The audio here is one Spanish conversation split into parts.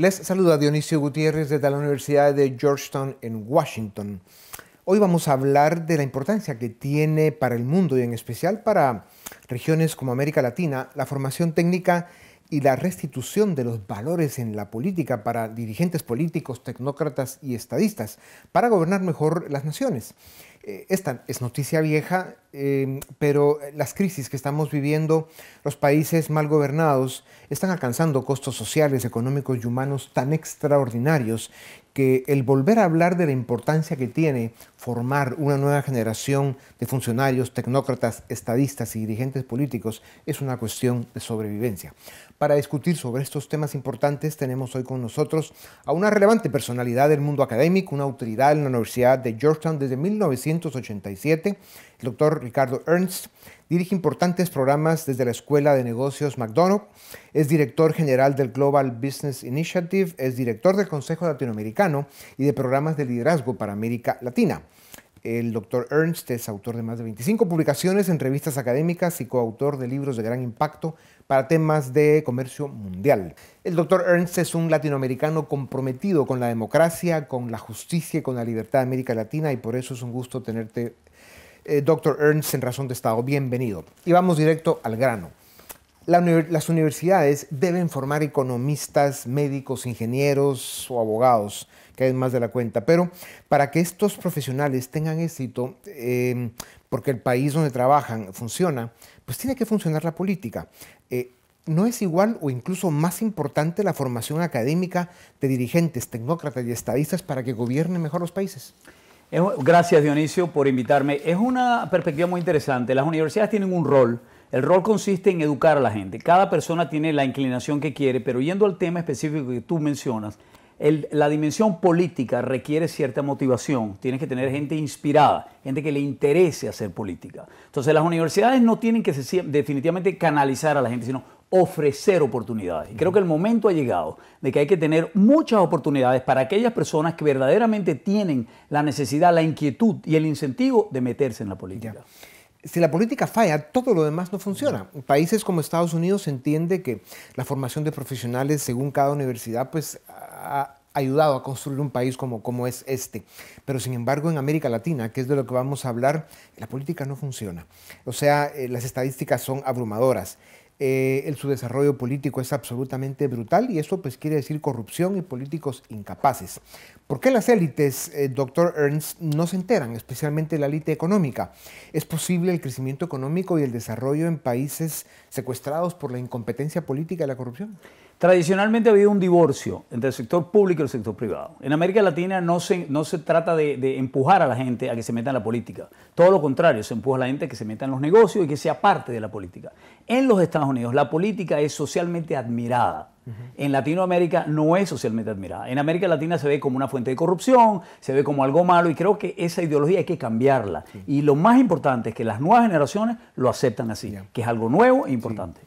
Les saluda Dionisio Gutiérrez desde la Universidad de Georgetown en Washington. Hoy vamos a hablar de la importancia que tiene para el mundo y en especial para regiones como América Latina la formación técnica y la restitución de los valores en la política para dirigentes políticos, tecnócratas y estadistas para gobernar mejor las naciones. Eh, esta es noticia vieja, em, pero eh, las crisis que estamos viviendo, los países mal gobernados, están alcanzando costos sociales, económicos y humanos tan extraordinarios que el volver a hablar de la importancia que tiene formar una nueva generación de funcionarios, tecnócratas, estadistas y dirigentes políticos es una cuestión de sobrevivencia. Para discutir sobre estos temas importantes tenemos hoy con nosotros a una relevante personalidad del mundo académico, una autoridad en la Universidad de Georgetown desde 1987, el doctor Ricardo Ernst. Dirige importantes programas desde la Escuela de Negocios McDonough, es director general del Global Business Initiative, es director del Consejo Latinoamericano y de programas de liderazgo para América Latina. El doctor Ernst es autor de más de 25 publicaciones en revistas académicas y coautor de libros de gran impacto para temas de comercio mundial. El doctor Ernst es un latinoamericano comprometido con la democracia, con la justicia y con la libertad de América Latina y por eso es un gusto tenerte, eh, doctor Ernst, en Razón de Estado. Bienvenido. Y vamos directo al grano. las universidades deben formar economistas, médicos, ingenieros o abogados caen más de la cuenta. Pero para que estos profesionales tengan éxito, eh, porque el país donde trabajan funciona, pues tiene que funcionar la política. Eh, no es igual o incluso más importante la formación académica de dirigentes, tecnócratas y estadistas para que gobiernen mejor los países. Gracias Dionisio por invitarme. Es una perspectiva muy interesante. Las universidades tienen un rol. El rol consiste en educar a la gente. Cada persona tiene la inclinación que quiere, pero yendo al tema específico que tú mencionas, la dimensión política requiere cierta motivación. Tienes que tener gente inspirada, gente que le interese hacer política. Entonces las universidades no tienen que definitivamente canalizar a la gente, sino ofrecer oportunidades. Y creo que el momento ha llegado de que hay que tener muchas oportunidades para aquellas personas que verdaderamente tienen la necesidad, la inquietud y el incentivo de meterse en la política si la política falla, todo lo demás no funciona. Países como Estados Unidos se entiende que la formación de profesionales según cada universidad pues ha ayudado a construir un país como, como es este. Pero sin embargo en América Latina, que es de lo que vamos a hablar, la política no funciona. O sea, eh, las estadísticas son abrumadoras el, eh, su desarrollo político es absolutamente brutal y eso pues quiere decir corrupción y políticos incapaces. ¿Por qué las élites, eh, doctor Ernst, no se enteran, especialmente la élite económica? ¿Es posible el crecimiento económico y el desarrollo en países secuestrados por la incompetencia política y la corrupción? Tradicionalmente ha habido un divorcio entre el sector público y el sector privado. En América Latina no se, trata de, empujar a la gente a que se meta en la política. Todo lo contrario, se empuja a la gente a que se meta en los negocios y que sea parte de la política. En los Estados Unidos la política es socialmente admirada. En Latinoamérica no es socialmente admirada. En América Latina se ve como una fuente de corrupción, se ve como algo malo y creo que esa ideología hay que cambiarla. Y lo más importante es que las nuevas generaciones lo aceptan así, que es algo nuevo e importante.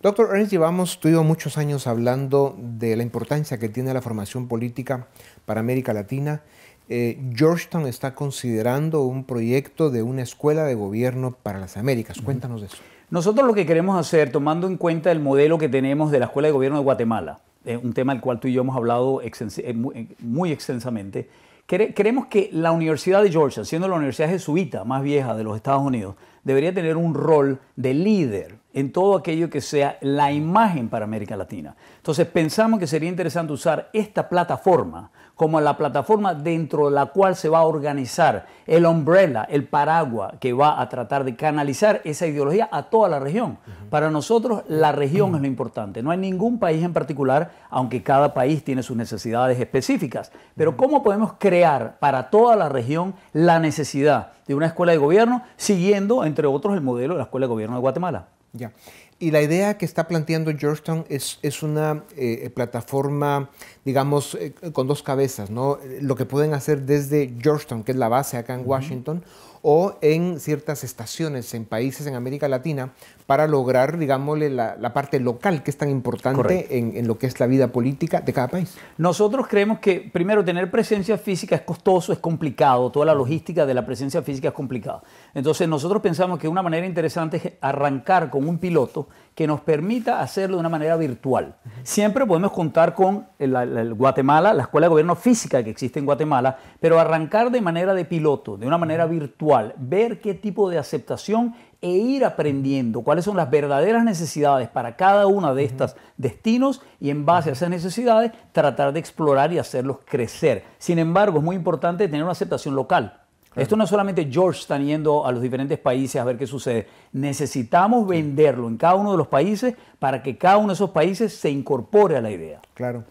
Doctor Ernst, llevamos muchos años hablando de la importancia que tiene la formación política para América Latina. Eh, Georgetown está considerando un proyecto de una escuela de gobierno para las Américas. Cuéntanos de eso. Nosotros lo que queremos hacer, tomando en cuenta el modelo que tenemos de la Escuela de Gobierno de Guatemala, eh, un tema del cual tú y yo hemos hablado eh, muy, extensamente, queremos que la Universidad de Georgetown, siendo la universidad jesuita más vieja de los Estados Unidos, debería tener un rol de líder en todo aquello que sea la imagen para América Latina. Entonces pensamos que sería interesante usar esta plataforma como la plataforma dentro de la cual se va a organizar el umbrella, el paraguas que va a tratar de canalizar esa ideología a toda la región. Para nosotros la región es lo importante. No hay ningún país en particular, aunque cada país tiene sus necesidades específicas. Pero ¿cómo podemos crear para toda la región la necesidad de una escuela de gobierno siguiendo, entre otros, el modelo de la escuela de gobierno de Guatemala? Ya. Y la idea que está planteando Georgetown es, es una eh, plataforma, digamos, eh, con dos cabezas, ¿no? Lo que pueden hacer desde Georgetown, que es la base acá en Washington, o en ciertas estaciones en países en América Latina para lograr, digámosle, la, parte local que es tan importante en, en, lo que es la vida política de cada país. Nosotros creemos que, primero, tener presencia física es costoso, es complicado, toda la logística de la presencia física es complicada. Entonces, nosotros pensamos que una manera interesante es arrancar con un piloto que nos permita hacerlo de una manera virtual. Siempre podemos contar con el, Guatemala, la Escuela de Gobierno Física que existe en Guatemala, pero arrancar de manera de piloto, de una manera virtual, ver qué tipo de aceptación e ir aprendiendo cuáles son las verdaderas necesidades para cada uno de estos destinos y en base a esas necesidades tratar de explorar y hacerlos crecer. Sin embargo, es muy importante tener una aceptación local. Esto no es solamente George está yendo a los diferentes países a ver qué sucede. Necesitamos venderlo en cada uno de los países para que cada uno de esos países se incorpore a la idea. Claro.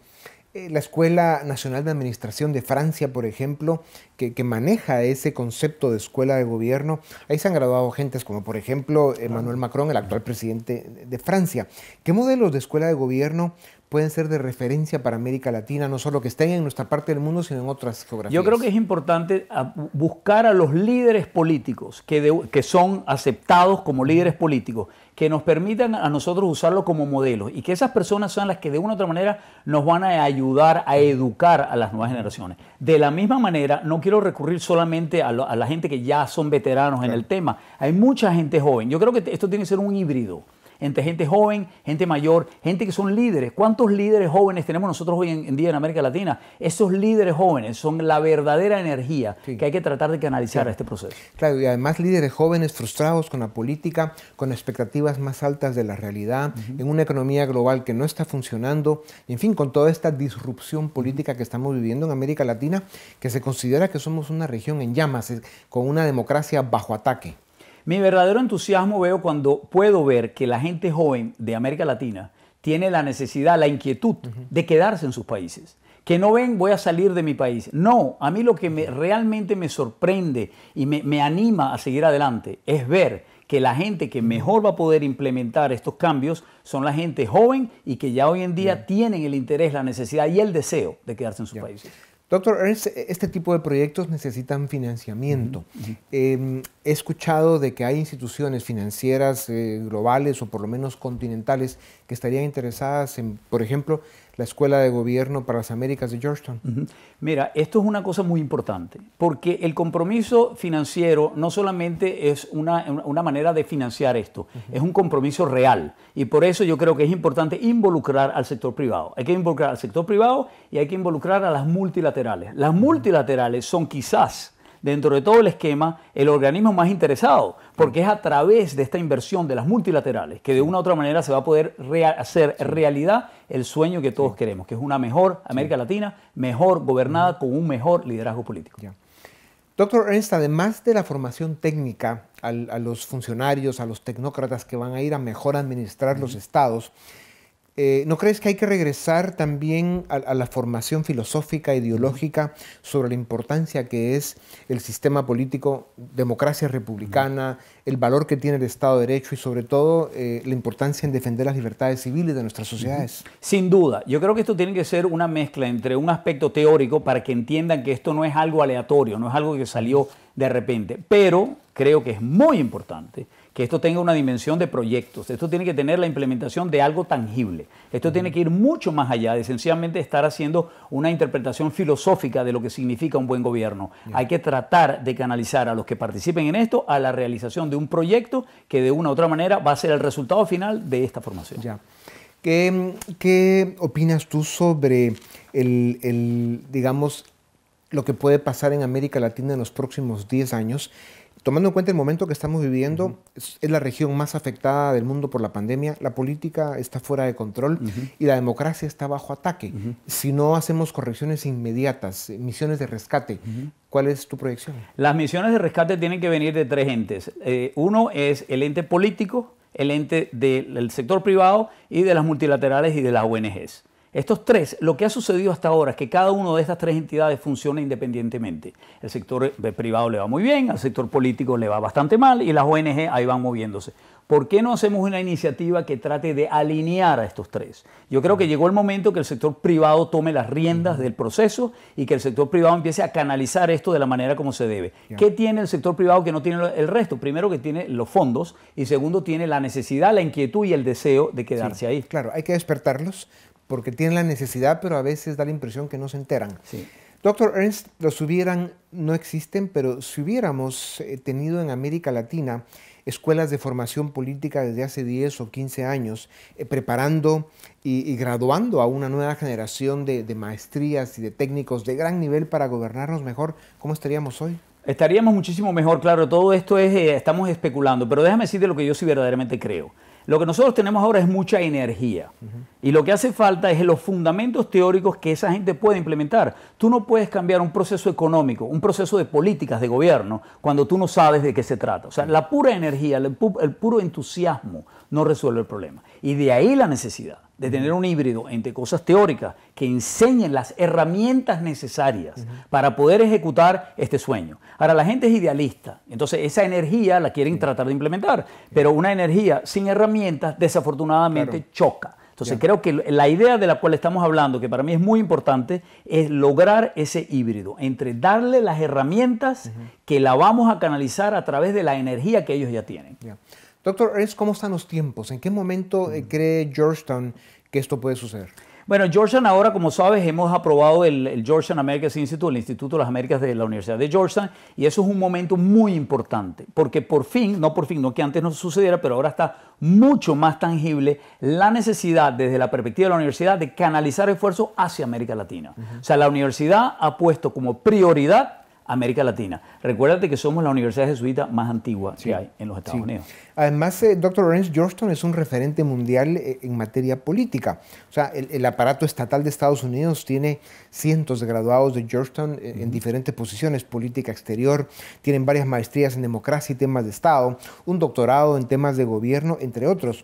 Eh, la Escuela Nacional de Administración de Francia, por ejemplo, que, maneja ese concepto de escuela de gobierno, ahí se han graduado gentes como por ejemplo Emmanuel Macron, el actual presidente de Francia. ¿Qué modelos de escuela de gobierno pueden ser de referencia para América Latina, no solo que estén en nuestra parte del mundo, sino en otras geografías? Yo creo que es importante ah, buscar a los líderes políticos que, que son aceptados como líderes políticos, que nos permitan a nosotros usarlo como modelo y que esas personas sean las que de una u otra manera nos van a ayudar a educar a las nuevas generaciones. De la misma manera, no quiero recurrir solamente a, la gente que ya son veteranos en el tema. Hay mucha gente joven. Yo creo que esto tiene que ser un híbrido entre gente joven, gente mayor, gente que son líderes. ¿Cuántos líderes jóvenes tenemos nosotros hoy en, día en América Latina? Esos líderes jóvenes son la verdadera energía que hay que tratar de canalizar a este proceso. Claro, y además líderes jóvenes frustrados con la política, con expectativas más altas de la realidad, en una economía global que no está funcionando, en fin, con toda esta disrupción política que estamos viviendo en América Latina, que se considera que somos una región en llamas, con una democracia bajo ataque. Mi verdadero entusiasmo veo cuando puedo ver que la gente joven de América Latina tiene la necesidad, la inquietud de quedarse en sus países. Que no ven, voy a salir de mi país. No, a mí lo que me, realmente me sorprende y me, anima a seguir adelante es ver que la gente que mejor va a poder implementar estos cambios son la gente joven y que ya hoy en día tienen el interés, la necesidad y el deseo de quedarse en sus países. Doctor Ernst, e-, este tipo de proyectos necesitan financiamiento. Em, he escuchado de que hay instituciones financieras eh, globales o por lo menos continentales que estarían interesadas en, por ejemplo, la Escuela de Gobierno para las Américas de Georgetown. Mira, esto es una cosa muy importante, porque el compromiso financiero no solamente es una, manera de financiar esto, es un compromiso real. Y por eso yo creo que es importante involucrar al sector privado. Hay que involucrar al sector privado y hay que involucrar a las multilaterales. Las multilaterales son quizás dentro de todo el esquema, el organismo más interesado, porque es a través de esta inversión de las multilaterales que de una u otra manera se va a poder hacer realidad el sueño que todos queremos, que es una mejor América Latina, mejor gobernada con un mejor liderazgo político. Doctor Ernst, además de la formación técnica a los funcionarios, a los tecnócratas que van a ir a mejor administrar los estados, eh, ¿No crees que hay que regresar también a, la formación filosófica, ideológica, sobre la importancia que es el sistema político, democracia republicana, el valor que tiene el Estado de Derecho y sobre todo eh, la importancia en defender las libertades civiles de nuestras sociedades? Sin duda, yo creo que esto tiene que ser una mezcla entre un aspecto teórico para que entiendan que esto no es algo aleatorio, no es algo que salió de repente, pero creo que es muy importante que esto tenga una dimensión de proyectos, esto tiene que tener la implementación de algo tangible, esto tiene que ir mucho más allá de sencillamente estar haciendo una interpretación filosófica de lo que significa un buen gobierno. Hay que tratar de canalizar a los que participen en esto a la realización de un proyecto que de una u otra manera va a ser el resultado final de esta formación. Ya. ¿Qué, opinas tú sobre el, digamos, lo que puede pasar en América Latina en los próximos 10 años? Tomando en cuenta el momento que estamos viviendo, es, la región más afectada del mundo por la pandemia, la política está fuera de control y la democracia está bajo ataque. Si no hacemos correcciones inmediatas, eh, misiones de rescate, ¿cuál es tu proyección? Las misiones de rescate tienen que venir de tres entes. Eh, uno es el ente político, el ente del sector privado y de las multilaterales y de las ONGs. Estos tres, lo que ha sucedido hasta ahora es que cada una de estas tres entidades funciona independientemente. El sector eh, privado le va muy bien, al sector político le va bastante mal y las ONG ahí van moviéndose. ¿Por qué no hacemos una iniciativa que trate de alinear a estos tres? Yo creo que llegó el momento que el sector privado tome las riendas del proceso y que el sector privado empiece a canalizar esto de la manera como se debe. ¿Qué tiene el sector privado que no tiene el resto? Primero que tiene los fondos y segundo tiene la necesidad, la inquietud y el deseo de quedarse ahí. Claro, hay que despertarlos porque tienen la necesidad, pero a veces da la impresión que no se enteran. Sí. Doctor Ernst, los hubieran, no existen, pero si hubiéramos eh, tenido en América Latina escuelas de formación política desde hace 10 o 15 años, eh, preparando y, graduando a una nueva generación de, maestrías y de técnicos de gran nivel para gobernarnos mejor, ¿cómo estaríamos hoy? Estaríamos muchísimo mejor, claro, todo esto es, eh, estamos especulando, pero déjame decirte lo que yo sí verdaderamente creo. Lo que nosotros tenemos ahora es mucha energía. Y lo que hace falta es los fundamentos teóricos que esa gente puede implementar. Tú no puedes cambiar un proceso económico, un proceso de políticas de gobierno, cuando tú no sabes de qué se trata. O sea, la pura energía, el puro entusiasmo no resuelve el problema. Y de ahí la necesidad de tener un híbrido entre cosas teóricas que enseñen las herramientas necesarias para poder ejecutar este sueño. Ahora, la gente es idealista, entonces esa energía la quieren tratar de implementar, pero una energía sin herramientas desafortunadamente choca. Entonces creo que la idea de la cual estamos hablando, que para mí es muy importante, es lograr ese híbrido entre darle las herramientas que la vamos a canalizar a través de la energía que ellos ya tienen. Doctor Ernst, ¿cómo están los tiempos? ¿En qué momento eh, mm. cree Georgetown que esto puede suceder? Bueno, Georgetown ahora, como sabes, hemos aprobado el, Georgetown Americas Institute, el Instituto de las Américas de la Universidad de Georgetown, y eso es un momento muy importante, porque por fin, no por fin, no que antes no sucediera, pero ahora está mucho más tangible la necesidad desde la perspectiva de la universidad de canalizar esfuerzos hacia América Latina. O sea, la universidad ha puesto como prioridad América Latina. Recuérdate que somos la universidad jesuita más antigua que hay en los Estados Unidos. Además, Dr. Eh, doctor Lawrence Georgetown es un referente mundial eh, en materia política. O sea, el, aparato estatal de Estados Unidos tiene cientos de graduados de Georgetown eh, en diferentes posiciones, política exterior, tienen varias maestrías en democracia y temas de Estado, un doctorado en temas de gobierno, entre otros.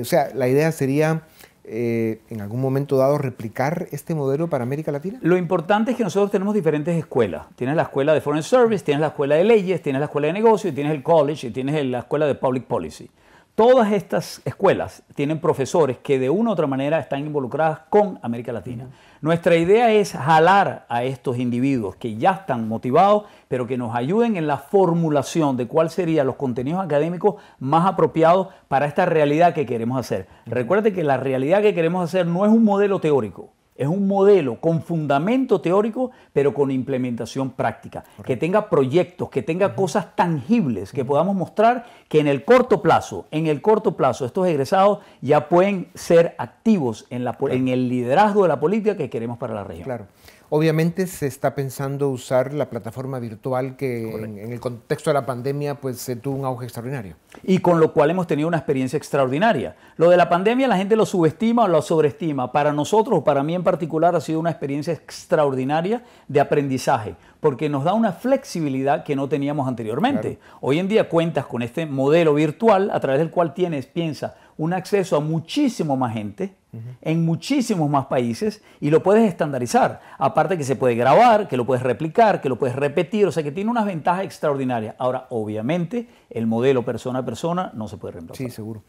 o sea, la idea sería eh, en algún momento dado replicar este modelo para América Latina? Lo importante es que nosotros tenemos diferentes escuelas. Tienes la escuela de Foreign Service, tienes la escuela de leyes, tienes la escuela de negocios, tienes el college y tienes la escuela de Public Policy. Todas estas escuelas tienen profesores que de una u otra manera están involucradas con América Latina. Nuestra idea es jalar a estos individuos que ya están motivados, pero que nos ayuden en la formulación de cuáles serían los contenidos académicos más apropiados para esta realidad que queremos hacer. Recuerda Recuerde que la realidad que queremos hacer no es un modelo teórico. Es un modelo con fundamento teórico, pero con implementación práctica. Que tenga proyectos, que tenga cosas tangibles, que podamos mostrar que en el corto plazo, en el corto plazo, estos egresados ya pueden ser activos en, en el liderazgo de la política que queremos para la región. Claro. Obviamente se está pensando usar la plataforma virtual que en, el contexto de la pandemia pues se tuvo un auge extraordinario. Y con lo cual hemos tenido una experiencia extraordinaria. Lo de la pandemia la gente lo subestima o lo sobreestima. Para nosotros, para mí en particular, ha sido una experiencia extraordinaria de aprendizaje, porque nos da una flexibilidad que no teníamos anteriormente. Hoy en día cuentas con este modelo virtual a través del cual tienes, piensa, un acceso a muchísimo más gente en muchísimos más países y lo puedes estandarizar. Aparte que se puede grabar, que lo puedes replicar, que lo puedes repetir, o sea que tiene unas ventajas extraordinarias. Ahora, obviamente, el modelo persona a persona no se puede reemplazar. Sí, seguro.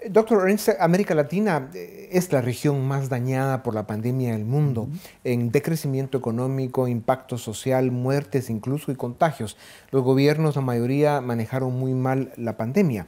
Eh, doctor Ernst, América Latina eh, es la región más dañada por la pandemia del mundo, en decrecimiento económico, impacto social, muertes incluso y contagios. Los gobiernos, la mayoría, manejaron muy mal la pandemia.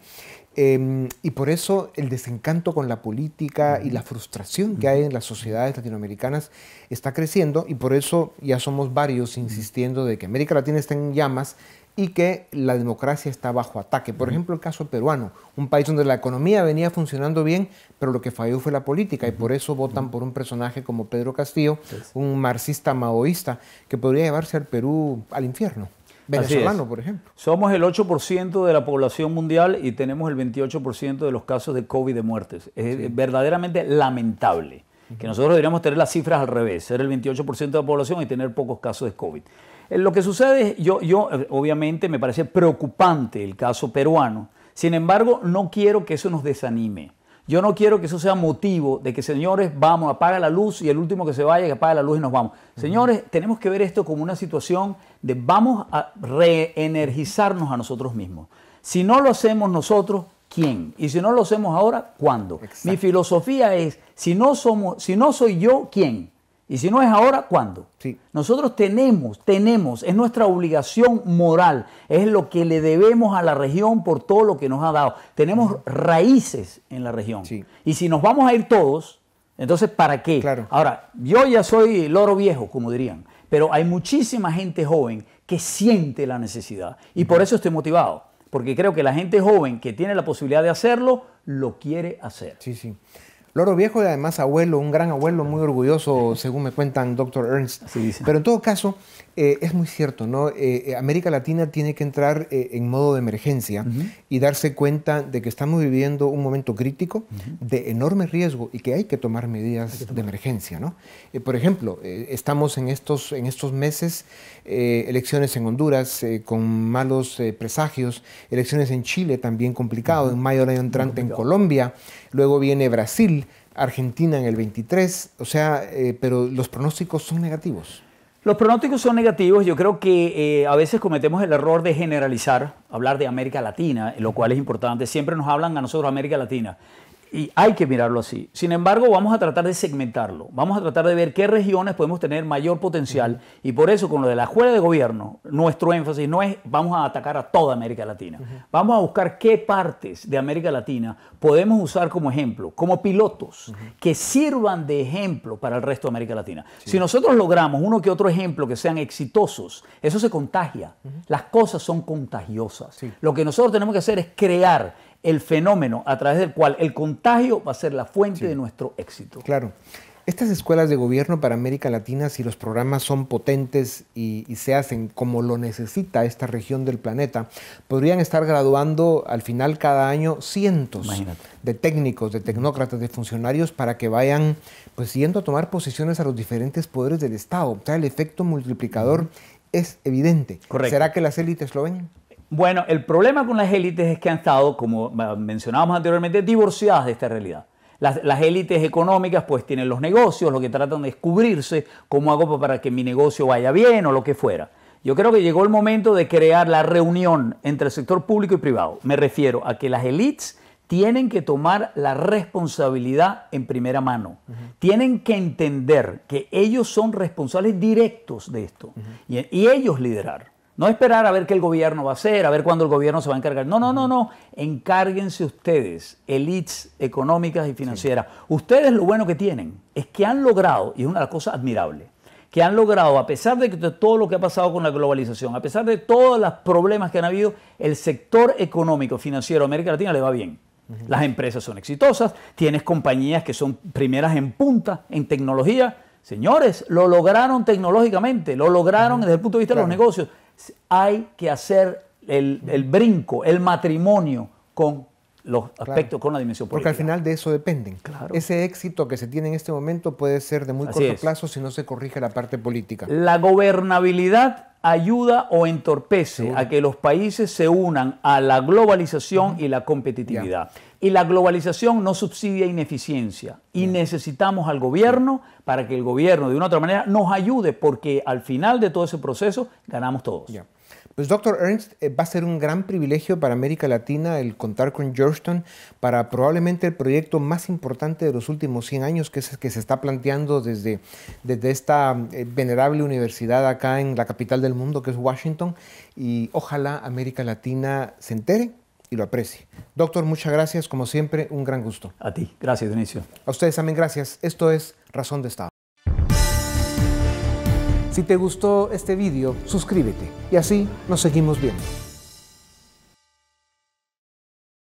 Em, y por eso el desencanto con la política y la frustración que hay en las sociedades latinoamericanas está creciendo y por eso ya somos varios insistiendo de que América Latina está en llamas y que la democracia está bajo ataque. Por ejemplo, el caso peruano, un país donde la economía venía funcionando bien, pero lo que falló fue la política y por eso votan por un personaje como Pedro Castillo, un marxista maoísta, que podría llevarse al Perú al infierno venezolano, por ejemplo. Somos el 8% de la población mundial y tenemos el 28% de los casos de COVID de muertes. Es verdaderamente lamentable que nosotros deberíamos tener las cifras al revés, ser el 28% de la población y tener pocos casos de COVID. Eh, lo que sucede yo, yo eh, obviamente me parece preocupante el caso peruano, sin embargo no quiero que eso nos desanime. Yo no quiero que eso sea motivo de que, señores, vamos, apaga la luz y el último que se vaya, que apaga la luz y nos vamos. Señores, tenemos que ver esto como una situación de vamos a reenergizarnos a nosotros mismos. Si no lo hacemos nosotros, ¿quién? Y si no lo hacemos ahora, ¿cuándo? Mi filosofía es, si no, somos, si no soy yo, ¿quién? Y si no es ahora, ¿cuándo? Nosotros tenemos, tenemos, es nuestra obligación moral, es lo que le debemos a la región por todo lo que nos ha dado. Tenemos raíces en la región. Y si nos vamos a ir todos, entonces ¿para qué? Claro. Ahora, yo ya soy loro viejo, como dirían, pero hay muchísima gente joven que siente la necesidad y por eso estoy motivado, porque creo que la gente joven que tiene la posibilidad de hacerlo, lo quiere hacer. Sí, sí. Loro Viejo y además abuelo, un gran abuelo muy orgulloso, según me cuentan Dr. Ernst. Pero en todo caso, eh, es muy cierto, ¿no? Eh, eh, América Latina tiene que entrar en modo de emergencia y darse cuenta de que estamos viviendo un momento crítico de enorme riesgo y que hay que tomar medidas de emergencia, ¿no? por ejemplo, estamos en estos, en estos meses elecciones en Honduras con malos presagios, elecciones en Chile también complicado, en mayo del año entrante en Colombia, luego viene Brasil, Argentina en el 23, o sea, pero los pronósticos son negativos. Los pronósticos son negativos. Yo creo que eh, a veces cometemos el error de generalizar, hablar de América Latina, lo cual es importante. Siempre nos hablan a nosotros América Latina. Y hay que mirarlo así. Sin embargo, vamos a tratar de segmentarlo. Vamos a tratar de ver qué regiones podemos tener mayor potencial. Y por eso, con lo de la escuela de gobierno, nuestro énfasis no es vamos a atacar a toda América Latina. Vamos a buscar qué partes de América Latina podemos usar como ejemplo, como pilotos, que sirvan de ejemplo para el resto de América Latina. Si nosotros logramos uno que otro ejemplo que sean exitosos, eso se contagia. Las cosas son contagiosas. Lo que nosotros tenemos que hacer es crear el fenómeno a través del cual el contagio va a ser la fuente de nuestro éxito. Claro. Estas escuelas de gobierno para América Latina, si los programas son potentes y, se hacen como lo necesita esta región del planeta, podrían estar graduando al final cada año cientos de técnicos, de tecnócratas, de funcionarios para que vayan pues a tomar posiciones a los diferentes poderes del Estado. O sea, el efecto multiplicador es evidente. ¿Será que las élites lo ven? Bueno, el problema con las élites es que han estado, como ah, mencionábamos anteriormente, divorciadas de esta realidad. Las, élites económicas pues tienen los negocios, lo que tratan de descubrirse, cómo hago para que mi negocio vaya bien o lo que fuera. Yo creo que llegó el momento de crear la reunión entre el sector público y privado. Me refiero a que las élites tienen que tomar la responsabilidad en primera mano. Tienen que entender que ellos son responsables directos de esto y ellos liderar. No esperar a ver qué el gobierno va a hacer, a ver cuándo el gobierno se va a encargar. No, no, no, no. Encárguense ustedes, elites económicas y financieras. Ustedes lo bueno que tienen es que han logrado, y es una cosa admirable, que han logrado, a pesar de todo lo que ha pasado con la globalización, a pesar de todos los problemas que han habido, el sector económico financiero de América Latina le va bien. Las empresas son exitosas, tienes compañías que son primeras en punta en tecnología. Señores, lo lograron tecnológicamente, lo lograron desde el punto de vista de los negocios hay que hacer el, brinco, el matrimonio con los aspectos con la dimensión política. Porque al final de eso dependen. Claro. Ese éxito que se tiene en este momento puede ser de muy corto plazo si no se corrige la parte política. La gobernabilidad ayuda o entorpece a que los países se unan a la globalización y la competitividad. Y la globalización no subsidia ineficiencia. Y necesitamos al gobierno para que el gobierno, de una otra manera, nos ayude, porque al final de todo ese proceso ganamos todos. Pues, doctor Ernst, eh, va a ser un gran privilegio para América Latina el contar con Georgetown para probablemente el proyecto más importante de los últimos 100 años que, es, que se está planteando desde, desde esta eh, venerable universidad acá en la capital del mundo, que es Washington. Y ojalá América Latina se entere y lo aprecie. Doctor, muchas gracias, como siempre, un gran gusto. A ti, gracias, Dionisio. A ustedes también gracias. Esto es Razón de Estado. Si te gustó este video, suscríbete y así nos seguimos viendo.